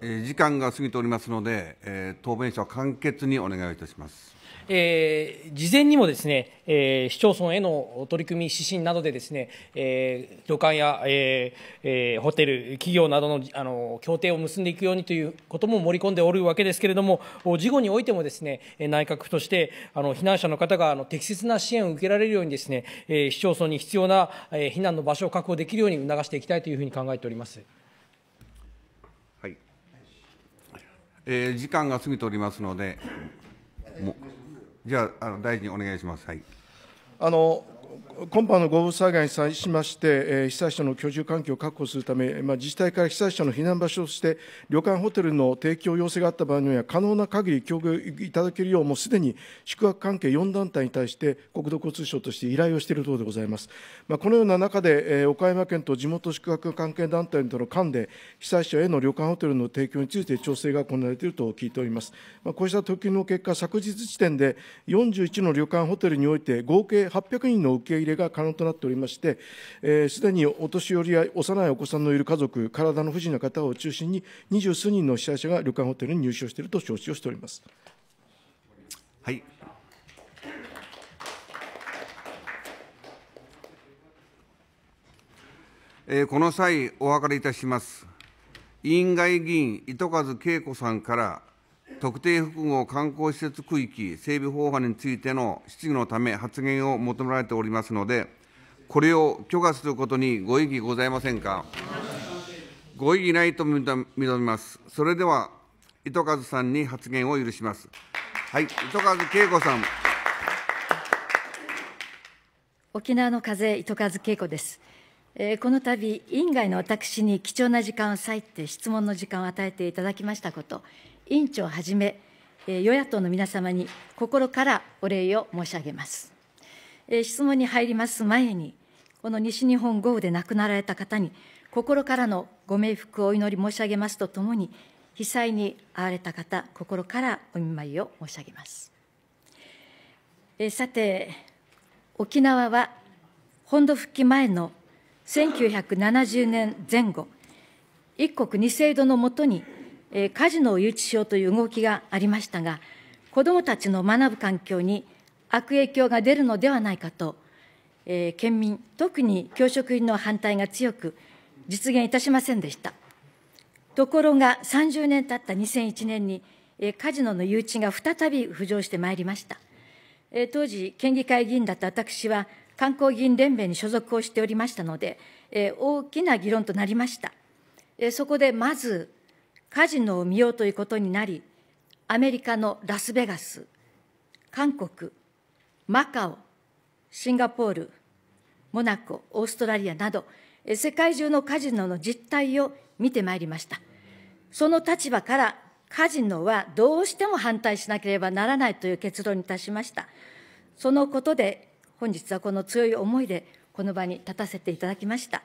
えー、時間が過ぎておりますので、えー、答弁書は簡潔にお願いいたしますえー、事前にもですね、えー、市町村への取り組み指針などでですね、えー、旅館や、えーえー、ホテル企業などのあの協定を結んでいくようにということも盛り込んでおるわけですけれども事後においてもですね内閣府としてあの避難者の方があの適切な支援を受けられるようにですね、えー、市町村に必要な、えー、避難の場所を確保できるように促していきたいというふうに考えております。はい、えー、時間が過ぎておりますので。もじゃあ、あの大臣、お願いします。はい、あの今般の豪雨災害に際しまして、被災者の居住環境を確保するため、まあ、自治体から被災者の避難場所として、旅館、ホテルの提供要請があった場合には、可能な限り協力いただけるよう、もうすでに宿泊関係4団体に対して、国土交通省として依頼をしているところでございます。まあ、このような中で、えー、岡山県と地元宿泊関係団体との間で、被災者への旅館、ホテルの提供について調整が行われていると聞いております。まあ、こうした時の結果、昨日時点で、41の旅館、ホテルにおいて、合計800人の受け入れが可能となっておりまして、す、で、にお年寄りや幼いお子さんのいる家族、体の不自由な方を中心に、二十数人の被災者が旅館ホテルに入所していると承知をしております。はい、えこの際お分かりいたします委員外議員糸数恵子さんから特定複合観光施設区域整備法案についての質疑のため発言を求められておりますので、これを許可することにご異議ございませんか。ご異議ないと認めます。それでは、糸数さんに発言を許します。はい、糸数恵子さん。沖縄の風、糸数恵子です。えー、この度委員外の私に貴重な時間を割いて質問の時間を与えていただきましたこと委員長をはじめ、与野党の皆様に心からお礼を申し上げます。質問に入ります前に、この西日本豪雨で亡くなられた方に、心からのご冥福をお祈り申し上げますとともに、被災に遭われた方、心からお見舞いを申し上げます。えさて、沖縄は本土復帰前の1970年前後、一国二制度のもとにえカジノを誘致しようという動きがありましたが、子どもたちの学ぶ環境に悪影響が出るのではないかと、えー、県民、特に教職員の反対が強く、実現いたしませんでした。ところが、30年たった2001年に、えー、カジノの誘致が再び浮上してまいりました。えー、当時、県議会議員だった私は、観光議員連盟に所属をしておりましたので、えー、大きな議論となりました。えー、そこでまず、カジノを見ようということになり、アメリカのラスベガス、韓国、マカオ、シンガポール、モナコ、オーストラリアなど、世界中のカジノの実態を見てまいりました。その立場からカジノはどうしても反対しなければならないという結論に達しました。そのことで、本日はこの強い思いで、この場に立たせていただきました。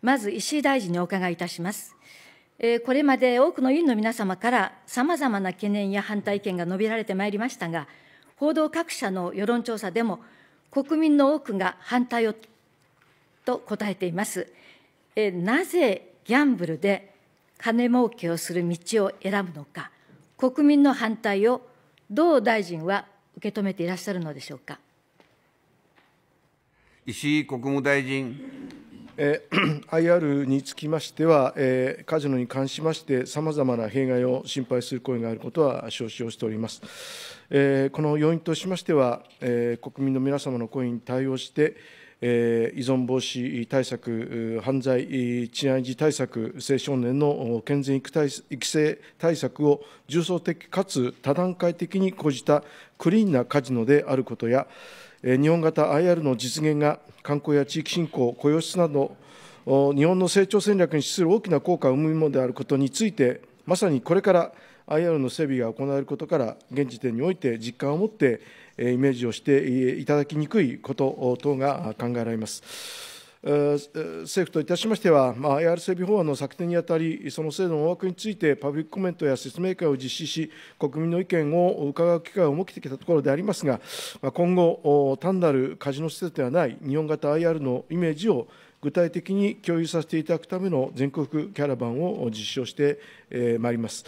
まず石井大臣にお伺いいたします。これまで多くの委員の皆様からさまざまな懸念や反対意見が述べられてまいりましたが、報道各社の世論調査でも、国民の多くが反対をと答えています。なぜギャンブルで金儲けをする道を選ぶのか、国民の反対をどう大臣は受け止めていらっしゃるのでしょうか。石井国務大臣。IR につきましては、カジノに関しまして、さまざまな弊害を心配する声があることは承知をしております。この要因としましては、国民の皆様の声に対応して、依存防止対策、犯罪、治安維持対策、青少年の健全育成対策を重層的かつ多段階的に講じたクリーンなカジノであることや、日本型 IR の実現が観光や地域振興、雇用室など、日本の成長戦略に資する大きな効果を生むものであることについて、まさにこれから IR の整備が行われることから、現時点において実感を持ってイメージをしていただきにくいこと等が考えられます。政府といたしましては、i AR 整備法案の策定にあたり、その制度の大枠について、パブリックコメントや説明会を実施し、国民の意見を伺う機会を設けてきたところでありますが、今後、単なるカジノ施設ではない日本型 IR のイメージを具体的に共有させていただくための全国キャラバンを実施をしてまいります。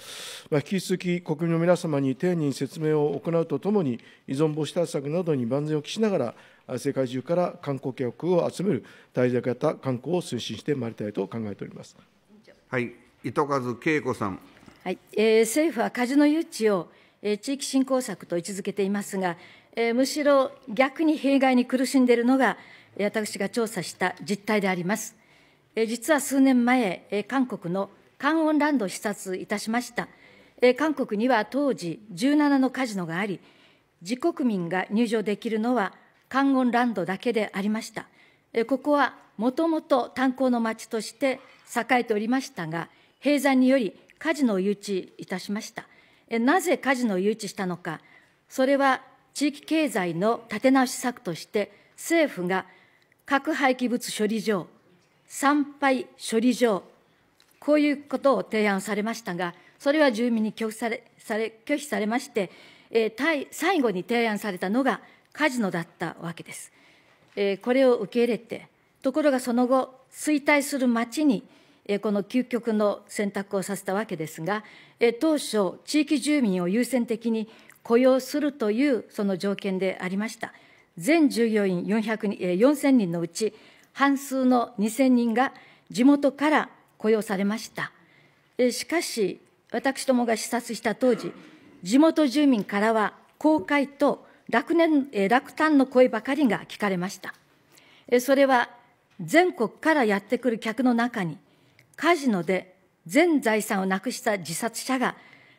引き続き、国民の皆様に丁寧に説明を行うとともに、依存防止対策などに万全を期しながら、世界中から観光客を集める大事な方観光を推進してまいりたいと考えております。はい、糸数恵子さん。はい、えー、政府はカジノ誘致を、えー、地域振興策と位置づけていますが、えー、むしろ逆に弊害に苦しんでいるのが、私が調査した実態であります。えー、実は数年前、えー、韓国のカンオンランドを視察いたしました。えー、韓国には当時17のカジノがあり、自国民が入場できるのは観音ランドだけでありました。ここはもともと炭鉱の町として栄えておりましたが、閉山によりカジノを誘致いたしました。なぜカジノを誘致したのか、それは地域経済の立て直し策として、政府が核廃棄物処理場、産廃処理場、こういうことを提案されましたが、それは住民に拒否され拒否されまして、えー、最後に提案されたのが、カジノだったわけです。えー、これを受け入れて、ところがその後、衰退する町に、えー、この究極の選択をさせたわけですが、えー、当初、地域住民を優先的に雇用するというその条件でありました。全従業員400人、えー、4000人のうち、半数の2000人が地元から雇用されました。えしかし、私どもが視察した当時、地元住民からは公開と落年落胆の声ばかりが聞かれました。それは全国からやってくる客の中に、カジノで全財産をなくした自殺者が、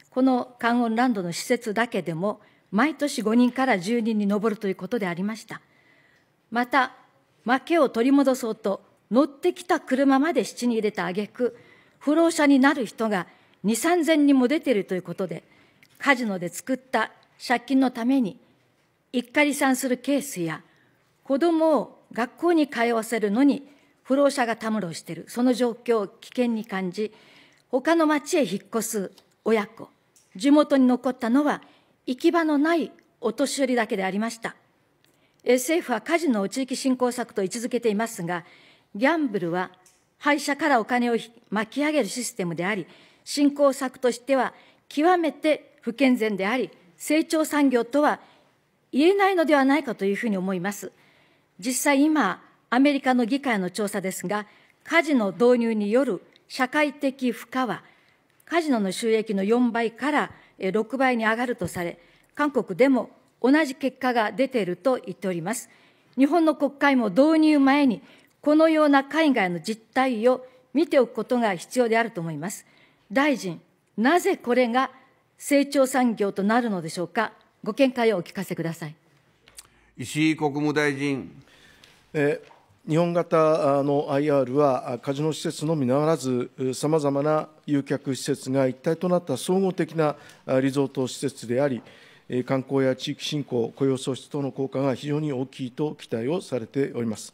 この観音ランドの施設だけでも、毎年5人から10人に上るということでありました。また、負けを取り戻そうと、乗ってきた車まで質に入れた挙句、不老者になる人が2、3000人も出ているということで、カジノで作った借金のために、一家離散するケースや、子供を学校に通わせるのに不老者がたむろしている、その状況を危険に感じ、他の町へ引っ越す親子、地元に残ったのは行き場のないお年寄りだけでありました。政府は火事の地域振興策と位置づけていますが、ギャンブルは廃車からお金を巻き上げるシステムであり、振興策としては極めて不健全であり、成長産業とは言えないのではないかというふうに思います。実際今、アメリカの議会の調査ですが、カジノ導入による社会的負荷は、カジノの収益の4倍から6倍に上がるとされ、韓国でも同じ結果が出ていると言っております。日本の国会も導入前に、このような海外の実態を見ておくことが必要であると思います。大臣、なぜこれが成長産業となるのでしょうか。ご見解をお聞かせください。石井国務大臣。え日本型の IR は、カジノ施設のみならず、さまざまな誘客施設が一体となった総合的なリゾート施設であり、観光や地域振興、雇用創出との効果が非常に大きいと期待をされております。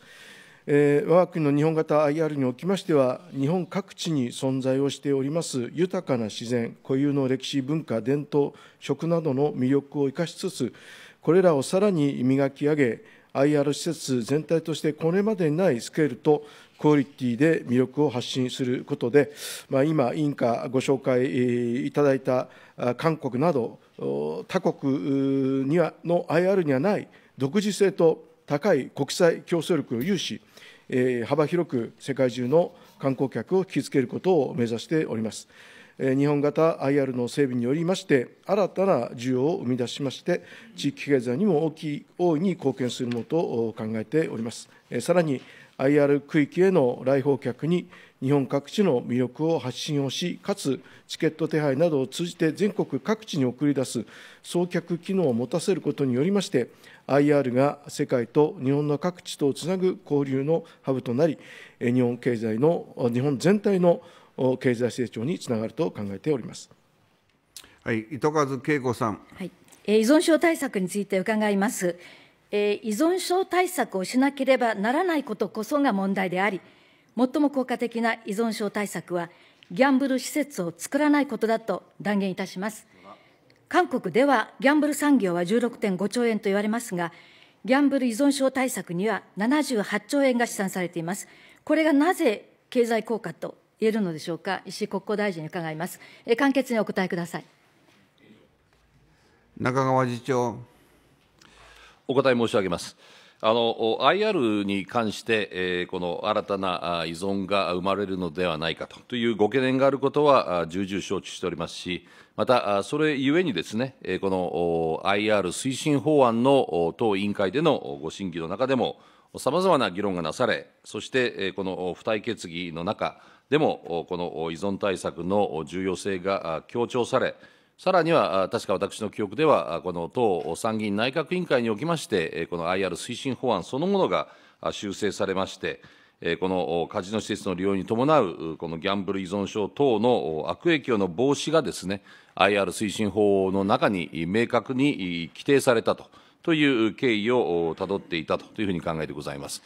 えー、我が国の日本型 IR におきましては、日本各地に存在をしております豊かな自然、固有の歴史、文化、伝統、食などの魅力を生かしつつ、これらをさらに磨き上げ、IR 施設全体としてこれまでにないスケールとクオリティで魅力を発信することで、まあ、今、委員からご紹介いただいた韓国など、他国にはの IR にはない独自性と高い国際競争力を有し、えー、幅広く世界中の観光客を引きつけることを目指しております。日本型 IR の整備によりまして、新たな需要を生み出しまして、地域経済にも大きい大いに貢献するものと考えております。さらに IR 区域への来訪客に日本各地の魅力を発信をし、かつチケット手配などを通じて全国各地に送り出す送客機能を持たせることによりまして、IR が世界と日本の各地とをつなぐ交流のハブとなり、日本経済の、日本全体の経済成長につながると考えております。はい、糸数恵子さん。はい、依存症対策について伺います。依存症対策をしなければならないことこそが問題であり、最も効果的な依存症対策は、ギャンブル施設を作らないことだと断言いたします。韓国ではギャンブル産業は16.5兆円と言われますが、ギャンブル依存症対策には78兆円が試算されています。これがなぜ経済効果と言えるのでしょうか、石井国交大臣に伺います。え簡潔にお答えください。中川次長。お答え申し上げます。あの IR に関して、えー、この新たな依存が生まれるのではないかというご懸念があることは重々承知しておりますし、また、それゆえにですね、この IR 推進法案の党委員会でのご審議の中でも、さまざまな議論がなされ、そしてこの付帯決議の中でも、この依存対策の重要性が強調され、さらには、確か私の記憶では、この党参議院内閣委員会におきまして、この IR 推進法案そのものが修正されまして、このカジノ施設の利用に伴う、このギャンブル依存症等の悪影響の防止がですね、IR 推進法の中に明確に規定されたとという経緯をたどっていたというふうに考えてございます。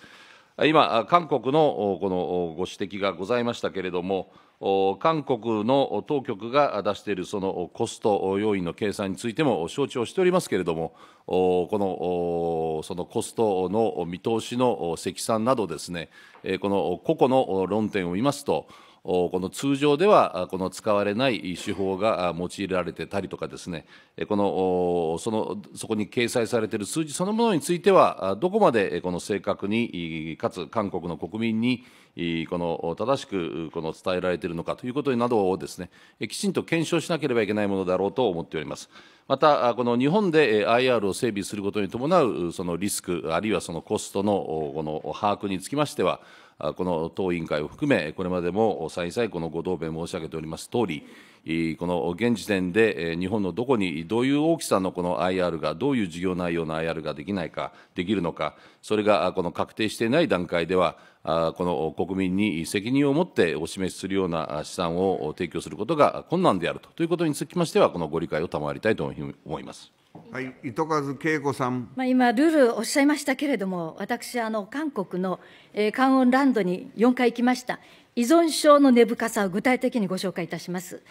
今、韓国のこのご指摘がございましたけれども、韓国の当局が出しているそのコスト要因の計算についても承知をしておりますけれども、このそのコストの見通しの積算などですね、この個々の論点を見ますと、この通常ではこの使われない手法が用いられてたりとかですねこのそのそこに掲載されている数字そのものについてはどこまでこの正確にかつ韓国の国民にこの正しくこの伝えられているのかということなどをですねきちんと検証しなければいけないものだろうと思っております。また、この日本で IR を整備することに伴うそのリスク、あるいはそのコストのこの把握につきましては、この党委員会を含め、これまでも再々このご答弁申し上げておりますとおり、この現時点で日本のどこにどういう大きさのこの IR が、どういう事業内容の IR ができないか、できるのか、それがこの確定していない段階では、この国民に責任を持ってお示しするような資産を提供することが困難であるということにつきましては、このご理解を賜りたいと思います。はい、糸数恵子さん。まあ、今ルールおっしゃいましたけれども、私あの韓国の、えー、関音ランドに4回行きました。依存症の根深さを具体的にご紹介いたします。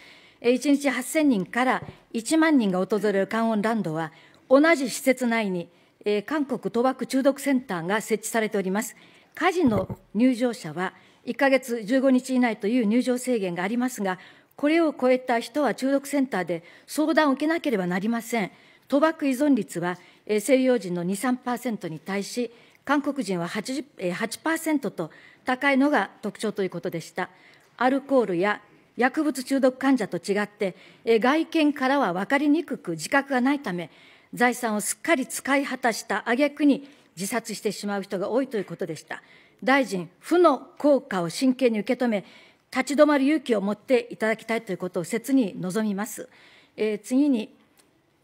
えー、1日8000人から1万人が訪れる関音ランドは、同じ施設内に、えー、韓国賭博中毒センターが設置されております。カジノ入場者は1か月15日以内という入場制限がありますが、これを超えた人は中毒センターで相談を受けなければなりません。賭博依存率は、西洋人の2、3%に対し、韓国人は 80%, 8%と高いのが特徴ということでした。アルコールや薬物中毒患者と違って、外見からは分かりにくく自覚がないため、財産をすっかり使い果たした挙句に自殺してしまう人が多いということでした。大臣、負の効果を真剣に受け止め、立ち止まる勇気を持っていただきたいということを切に望みます。えー、次に、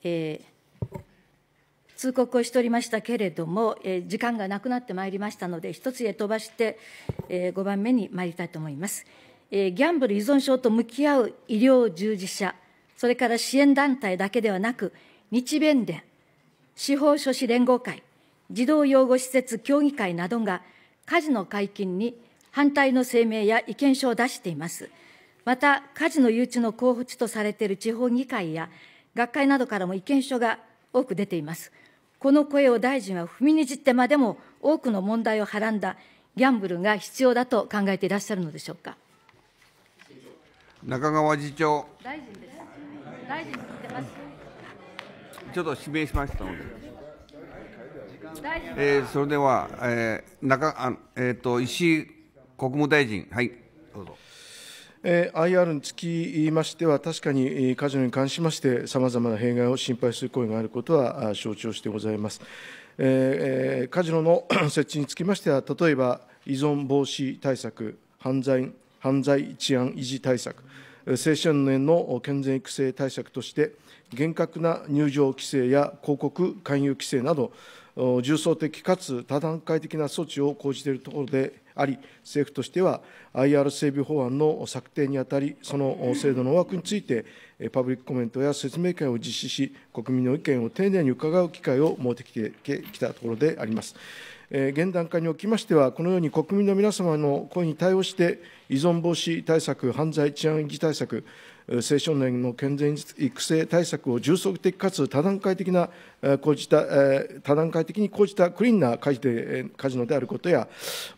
えー通告をしておりましたけれども、えー、時間がなくなってまいりましたので、一つへ飛ばして、えー、5番目に参りたいと思います。えー、ギャンブル依存症と向き合う医療従事者、それから支援団体だけではなく、日弁連、司法書士連合会、児童養護施設協議会などが、カジノ解禁に反対の声明や意見書を出しています。また、カジノ誘致の候補地とされている地方議会や、学会などからも意見書が多く出ています。この声を大臣は踏みにじってまでも多くの問題をはらんだギャンブルが必要だと考えていらっしゃるのでしょうか。中川次長。大臣です。大臣ちょっと指名しましたので。えー、それでは、えー、中あえーと石井国務大臣、はい、どうぞ。えー、IR につきましては、確かにカジノに関しまして、さまざまな弊害を心配する声があることは承知をしてございます。えカジノの 設置につきましては、例えば依存防止対策、犯罪犯罪治安維持対策、青少年の健全育成対策として、厳格な入場規制や広告勧誘規制など、重層的かつ多段階的な措置を講じているところであり、政府としては IR 整備法案の策定にあたり、その制度の枠について、パブリックコメントや説明会を実施し、国民の意見を丁寧に伺う機会を設けてきたところであります。現段階におきましては、このように国民の皆様の声に対応して、依存防止対策、犯罪治安維持対策、青少年の健全育成対策を重足的かつ多段階的な、講じた、多段階的に講じたクリーンなカジでカジノであることや、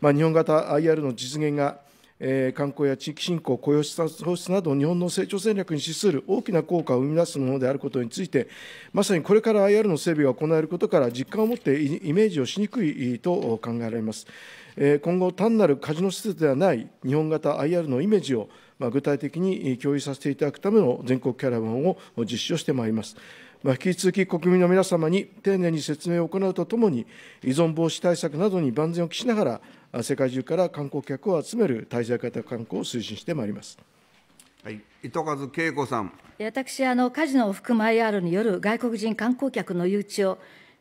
まあ、日本型 IR の実現がえー、観光や地域振興、雇用創出など、日本の成長戦略に資する大きな効果を生み出すものであることについて、まさにこれから IR の整備が行われることから、実感を持ってイメージをしにくいと考えられます。えー、今後、単なるカジノ施設ではない日本型 IR のイメージを、まあ、具体的に共有させていただくための全国キャラバンを実施をしてまいります。まあ、引き続き国民の皆様に丁寧に説明を行うとともに、依存防止対策などに万全を期しながら、世界中から観光客を集める滞在型観光を推進してまいります。はい、糸数恵子さん私あの、カジノを含む IR による外国人観光客の誘致を、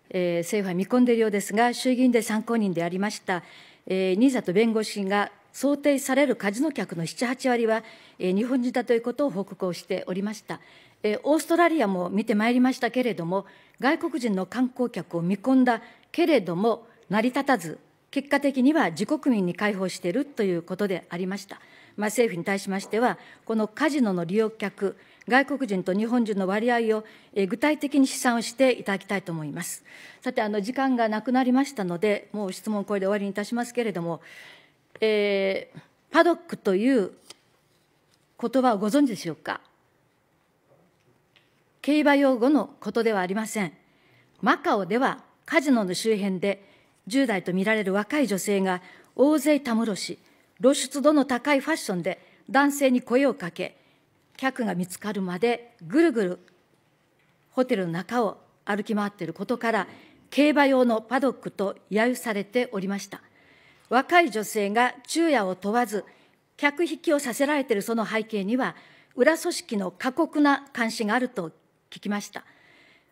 えー、政府は見込んでいるようですが、衆議院で参考人でありました、えー、新里弁護士が想定されるカジノ客の7、8割は、えー、日本人だということを報告をしておりました。えー、オーストラリアも見てまいりましたけれども、外国人の観光客を見込んだけれども、成り立たず、結果的には自国民に開放しているということでありました。まあ、政府に対しましては、このカジノの利用客、外国人と日本人の割合を具体的に試算をしていただきたいと思います。さて、あの時間がなくなりましたので、もう質問、これで終わりにいたしますけれども、えー、パドックという言葉をご存知でしょうか競馬用語のことではありませんマカオではカジノの周辺で10代と見られる若い女性が大勢たむろし露出度の高いファッションで男性に声をかけ客が見つかるまでぐるぐるホテルの中を歩き回っていることから競馬用のパドックと揶揄されておりました若い女性が昼夜を問わず、客引きをさせられているその背景には、裏組織の過酷な監視があると聞きました。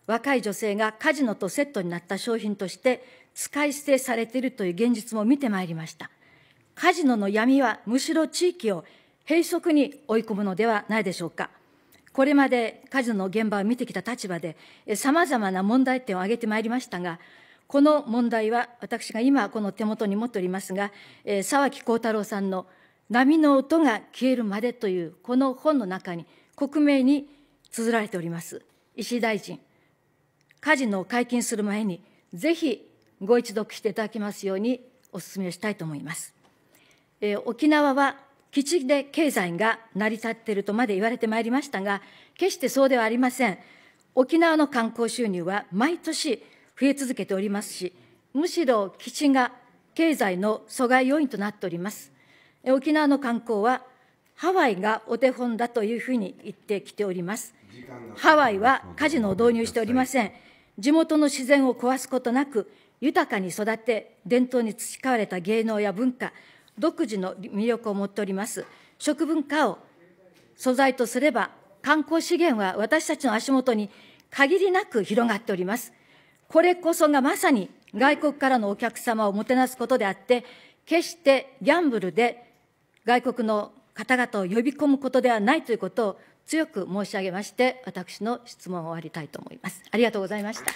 若い女性がカジノとセットになった商品として使い捨てされているという現実も見てまいりました。カジノの闇はむしろ地域を閉塞に追い込むのではないでしょうか。これまでカジノの現場を見てきた立場で、さまざまな問題点を挙げてまいりましたが、この問題は、私が今、この手元に持っておりますが、えー、沢木幸太郎さんの波の音が消えるまでという、この本の中に、克明に綴られております。石井大臣、カジノを解禁する前に、ぜひご一読していただきますようにお勧めしたいと思います。えー、沖縄は基地で経済が成り立っているとまで言われてまいりましたが、決してそうではありません。沖縄の観光収入は毎年増え続けておりますし、むしろ基地が経済の阻害要因となっております。沖縄の観光は、ハワイがお手本だというふうに言ってきております。ハワイはカジノを導入しておりません。地元の自然を壊すことなく、豊かに育て、伝統に培われた芸能や文化、独自の魅力を持っております。食文化を素材とすれば、観光資源は私たちの足元に限りなく広がっております。これこそがまさに外国からのお客様をもてなすことであって、決してギャンブルで外国の方々を呼び込むことではないということを強く申し上げまして、私の質問を終わりたいと思います。ありがとうございました。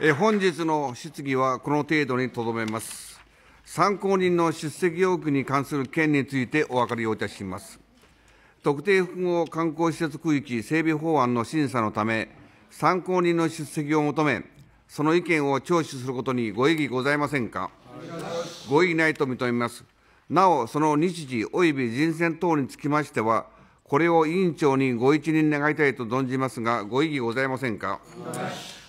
え本日の質疑はこの程度にとどめます。参考人の出席要求に関する件についてお分かりをいたします。特定複合観光施設区域整備法案の審査のため、参考人の出席を求め、その意見を聴取することにご異議ございませんか。ご異議ないと認めます。なお、その日時及び人選等につきましては、これを委員長にご一任願いたいと存じますが、ご異議ございませんか。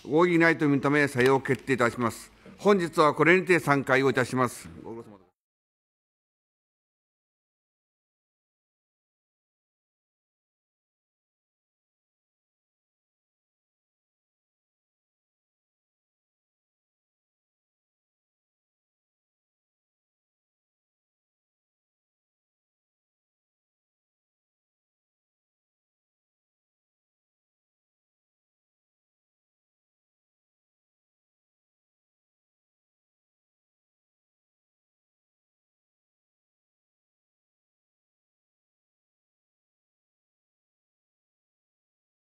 ご異議ないと認め、採用決定いたします。本日はこれにて散会をいたします。